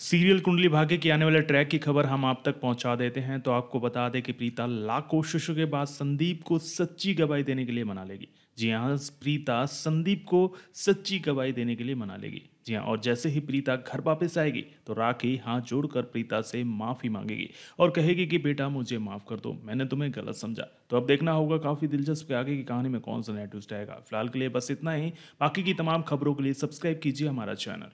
serial कुंडली भाग्य के आने वाले ट्रैक की खबर हम आप तक पहुंचा देते हैं तो आपको बता दें कि प्रीता लाख कोशिशों के बाद संदीप को सच्ची गवाही देने के लिए मना लेगी जी हाँ प्रीता संदीप को सच्ची गवाही देने के लिए मना लेगी जी हाँ और जैसे ही प्रीता घर वापस आएगी तो राखी हाथ जोड़कर प्रीता से माफ़ी मांगेगी और कहेगी कि बेटा मुझे माफ़ कर दो मैंने तुम्हें गलत समझा तो अब देखना होगा काफ़ी दिलचस्प आगे की कहानी में कौन सा नया ट्विस्ट आएगा फिलहाल के लिए बस इतना ही बाकी की तमाम खबरों के लिए सब्सक्राइब कीजिए हमारा चैनल